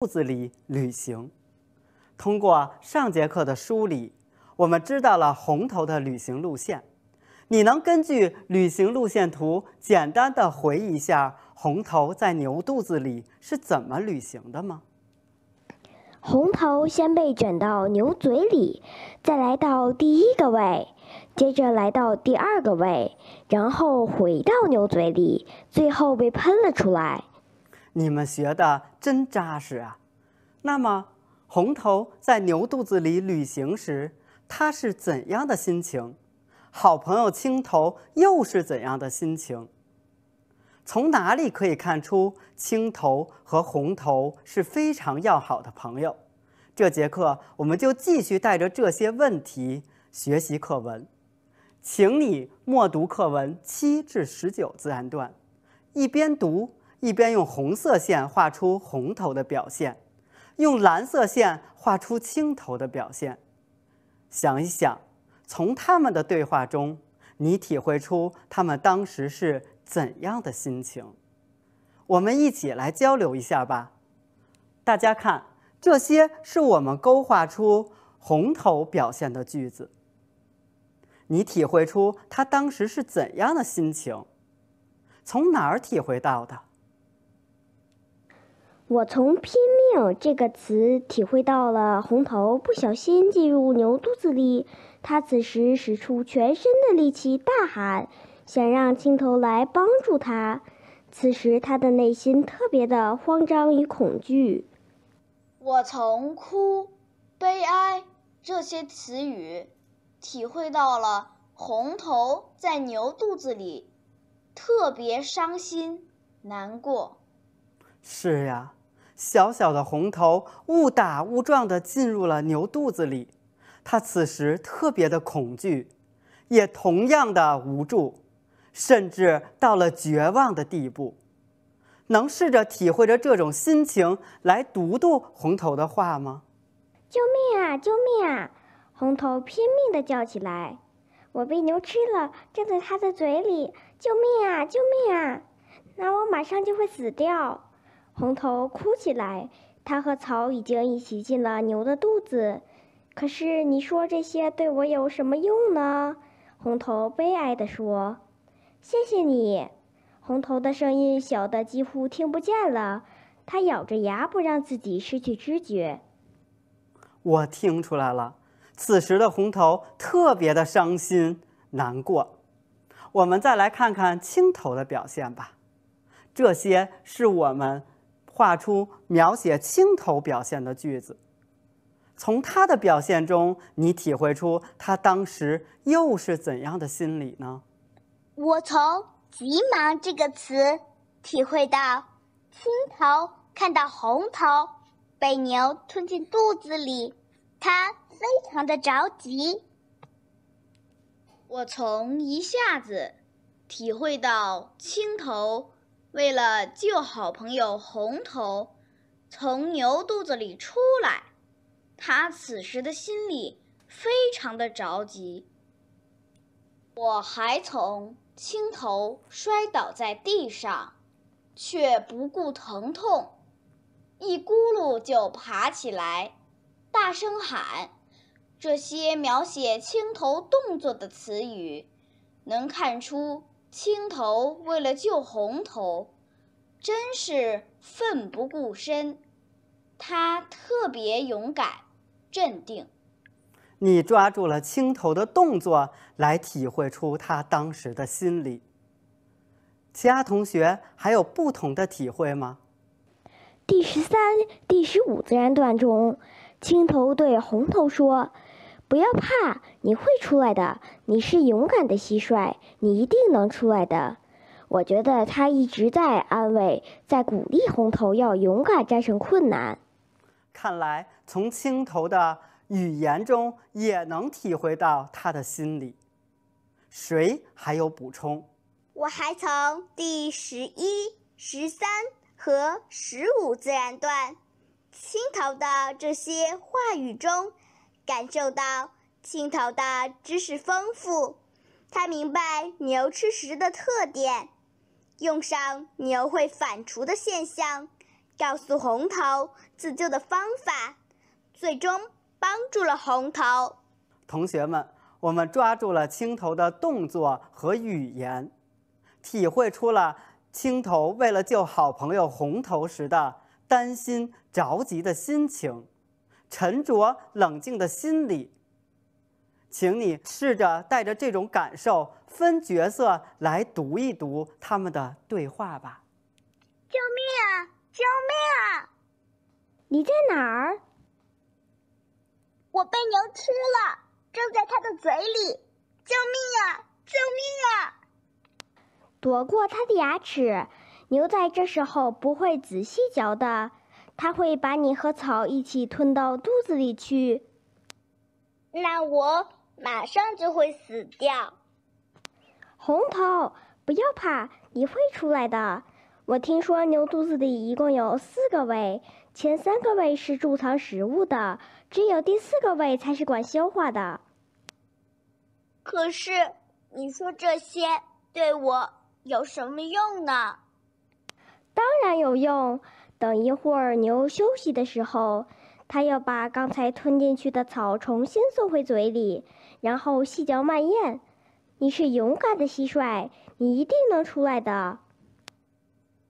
肚子里旅行。通过上节课的梳理，我们知道了红头的旅行路线。你能根据旅行路线图，简单的回忆一下红头在牛肚子里是怎么旅行的吗？红头先被卷到牛嘴里，再来到第一个胃，接着来到第二个胃，然后回到牛嘴里，最后被喷了出来。你们学的真扎实啊！那么，红头在牛肚子里旅行时，他是怎样的心情？好朋友青头又是怎样的心情？从哪里可以看出青头和红头是非常要好的朋友？这节课我们就继续带着这些问题学习课文。请你默读课文七至十九自然段，一边读。一边用红色线画出红头的表现，用蓝色线画出青头的表现。想一想，从他们的对话中，你体会出他们当时是怎样的心情？我们一起来交流一下吧。大家看，这些是我们勾画出红头表现的句子。你体会出他当时是怎样的心情？从哪儿体会到的？我从“拼命”这个词体会到了红头不小心进入牛肚子里，他此时使出全身的力气大喊，想让青头来帮助他。此时他的内心特别的慌张与恐惧。我从“哭”、“悲哀”这些词语，体会到了红头在牛肚子里，特别伤心、难过。是呀。小小的红头误打误撞地进入了牛肚子里，它此时特别的恐惧，也同样的无助，甚至到了绝望的地步。能试着体会着这种心情来读读红头的话吗？救命啊！救命啊！红头拼命地叫起来：“我被牛吃了，正在它的嘴里！救命啊！救命啊！那我马上就会死掉。”红头哭起来，他和草已经一起进了牛的肚子。可是你说这些对我有什么用呢？红头悲哀地说。“谢谢你。”红头的声音小得几乎听不见了，他咬着牙不让自己失去知觉。我听出来了，此时的红头特别的伤心难过。我们再来看看青头的表现吧。这些是我们。画出描写青头表现的句子，从他的表现中，你体会出他当时又是怎样的心理呢？我从“急忙”这个词体会到，青头看到红头被牛吞进肚子里，他非常的着急。我从一下子体会到青头。为了救好朋友红头，从牛肚子里出来，他此时的心里非常的着急。我还从青头摔倒在地上，却不顾疼痛，一咕噜就爬起来，大声喊。这些描写青头动作的词语，能看出。青头为了救红头，真是奋不顾身。他特别勇敢、镇定。你抓住了青头的动作，来体会出他当时的心理。其他同学还有不同的体会吗？第十三、第十五自然段中，青头对红头说。不要怕，你会出来的。你是勇敢的蟋蟀，你一定能出来的。我觉得他一直在安慰，在鼓励红头要勇敢战胜困难。看来，从青头的语言中也能体会到他的心理。谁还有补充？我还从第十一、十三和十五自然段，青头的这些话语中。感受到青头的知识丰富，他明白牛吃食的特点，用上牛会反刍的现象，告诉红头自救的方法，最终帮助了红头。同学们，我们抓住了青头的动作和语言，体会出了青头为了救好朋友红头时的担心、着急的心情。沉着冷静的心理，请你试着带着这种感受分角色来读一读他们的对话吧。救命啊！救命啊！你在哪儿？我被牛吃了，正在它的嘴里。救命啊！救命啊！躲过它的牙齿，牛在这时候不会仔细嚼的。它会把你和草一起吞到肚子里去。那我马上就会死掉。红头，不要怕，你会出来的。我听说牛肚子里一共有四个胃，前三个胃是贮藏食物的，只有第四个胃才是管消化的。可是你说这些对我有什么用呢？当然有用。等一会儿牛休息的时候，它要把刚才吞进去的草重新送回嘴里，然后细嚼慢咽。你是勇敢的蟋蟀，你一定能出来的。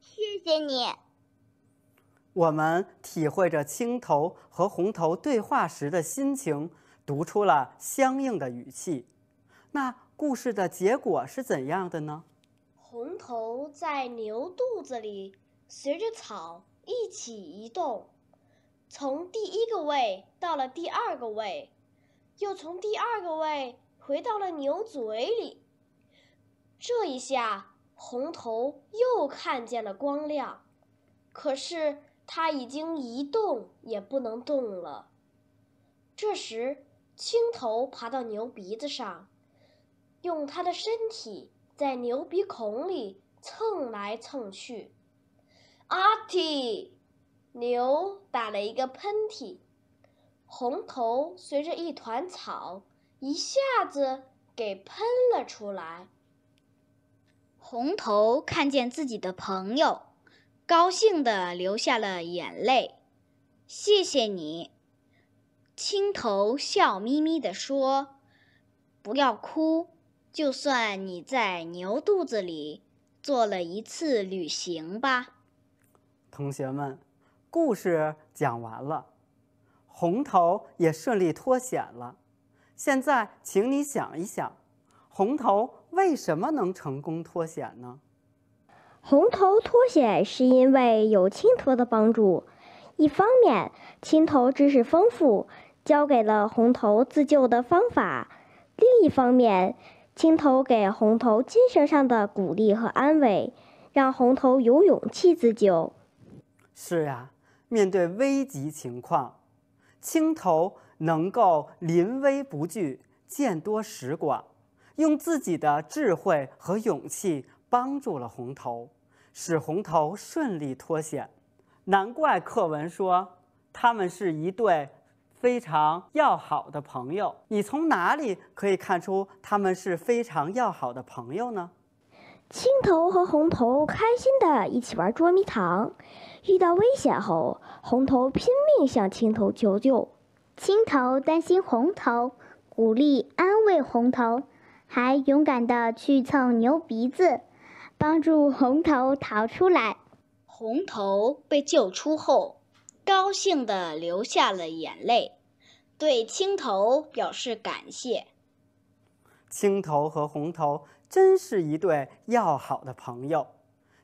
谢谢你。我们体会着青头和红头对话时的心情，读出了相应的语气。那故事的结果是怎样的呢？红头在牛肚子里随着草。一起移动，从第一个胃到了第二个胃，又从第二个胃回到了牛嘴里。这一下，红头又看见了光亮，可是它已经一动也不能动了。这时，青头爬到牛鼻子上，用它的身体在牛鼻孔里蹭来蹭去。阿嚏！牛打了一个喷嚏，红头随着一团草一下子给喷了出来。红头看见自己的朋友，高兴的流下了眼泪。谢谢你，青头笑眯眯的说：“不要哭，就算你在牛肚子里做了一次旅行吧。”同学们，故事讲完了，红头也顺利脱险了。现在，请你想一想，红头为什么能成功脱险呢？红头脱险是因为有青头的帮助。一方面，青头知识丰富，教给了红头自救的方法；另一方面，青头给红头精神上的鼓励和安慰，让红头有勇气自救。是呀，面对危急情况，青头能够临危不惧、见多识广，用自己的智慧和勇气帮助了红头，使红头顺利脱险。难怪课文说他们是一对非常要好的朋友。你从哪里可以看出他们是非常要好的朋友呢？青头和红头开心的一起玩捉迷藏，遇到危险后，红头拼命向青头求救。青头担心红头，鼓励安慰红头，还勇敢的去蹭牛鼻子，帮助红头逃出来。红头被救出后，高兴的流下了眼泪，对青头表示感谢。青头和红头。真是一对要好的朋友，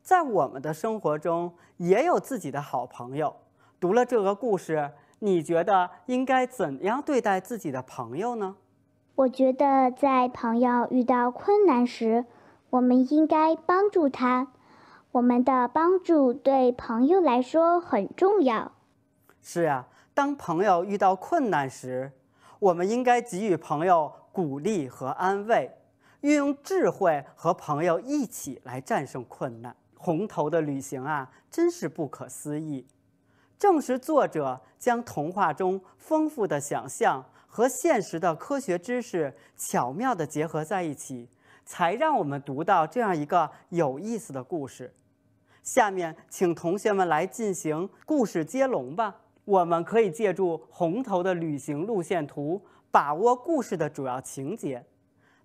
在我们的生活中也有自己的好朋友。读了这个故事，你觉得应该怎样对待自己的朋友呢？我觉得，在朋友遇到困难时，我们应该帮助他。我们的帮助对朋友来说很重要。是啊，当朋友遇到困难时，我们应该给予朋友鼓励和安慰。运用智慧和朋友一起来战胜困难。红头的旅行啊，真是不可思议！正是作者将童话中丰富的想象和现实的科学知识巧妙的结合在一起，才让我们读到这样一个有意思的故事。下面，请同学们来进行故事接龙吧。我们可以借助红头的旅行路线图，把握故事的主要情节。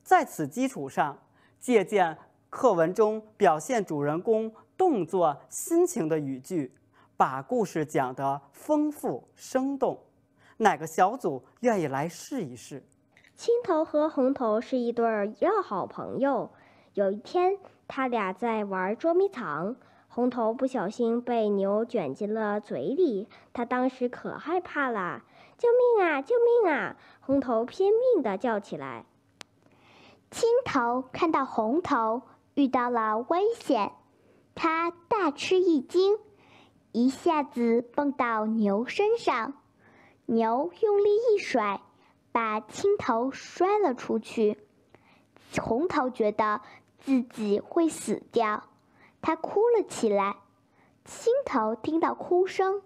在此基础上，借鉴课文中表现主人公动作、心情的语句，把故事讲得丰富生动。哪个小组愿意来试一试？青头和红头是一对要好朋友。有一天，他俩在玩捉迷藏，红头不小心被牛卷进了嘴里，他当时可害怕了，“救命啊！救命啊！”红头拼命地叫起来。青头看到红头遇到了危险，他大吃一惊，一下子蹦到牛身上。牛用力一甩，把青头摔了出去。红头觉得自己会死掉，他哭了起来。青头听到哭声，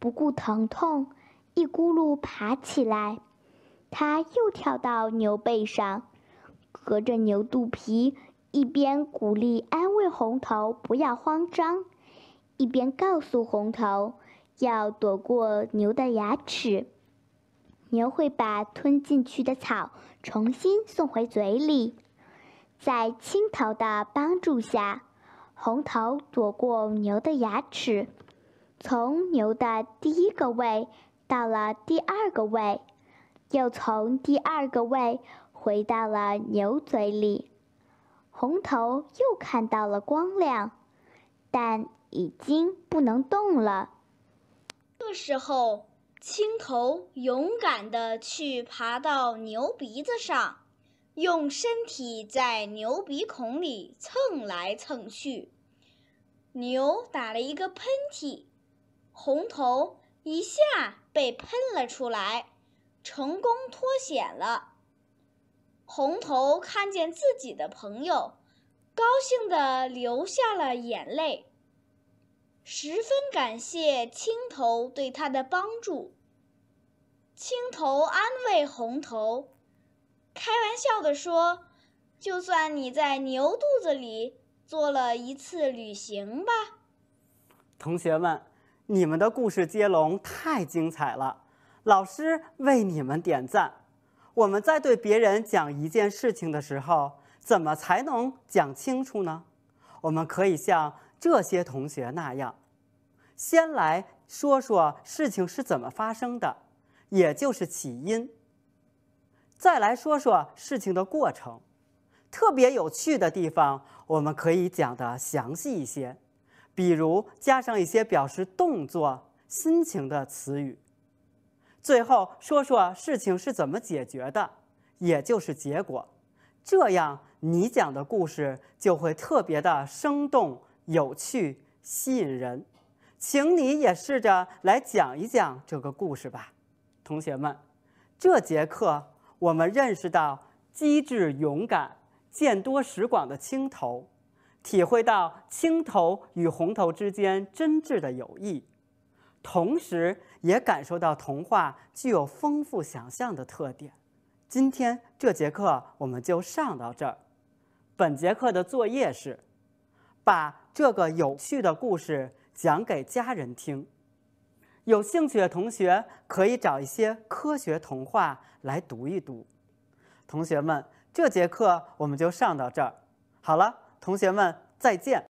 不顾疼痛，一咕噜爬起来，他又跳到牛背上。隔着牛肚皮，一边鼓励安慰红头不要慌张，一边告诉红头要躲过牛的牙齿。牛会把吞进去的草重新送回嘴里。在青头的帮助下，红头躲过牛的牙齿，从牛的第一个胃到了第二个胃，又从第二个胃。回到了牛嘴里，红头又看到了光亮，但已经不能动了。这时候，青头勇敢地去爬到牛鼻子上，用身体在牛鼻孔里蹭来蹭去。牛打了一个喷嚏，红头一下被喷了出来，成功脱险了。红头看见自己的朋友，高兴地流下了眼泪，十分感谢青头对他的帮助。青头安慰红头，开玩笑地说：“就算你在牛肚子里做了一次旅行吧。”同学们，你们的故事接龙太精彩了，老师为你们点赞。我们在对别人讲一件事情的时候，怎么才能讲清楚呢？我们可以像这些同学那样，先来说说事情是怎么发生的，也就是起因；再来说说事情的过程。特别有趣的地方，我们可以讲的详细一些，比如加上一些表示动作、心情的词语。最后说说事情是怎么解决的，也就是结果。这样你讲的故事就会特别的生动、有趣、吸引人。请你也试着来讲一讲这个故事吧，同学们。这节课我们认识到机智、勇敢、见多识广的青头，体会到青头与红头之间真挚的友谊。同时，也感受到童话具有丰富想象的特点。今天这节课我们就上到这儿。本节课的作业是把这个有趣的故事讲给家人听。有兴趣的同学可以找一些科学童话来读一读。同学们，这节课我们就上到这儿。好了，同学们，再见。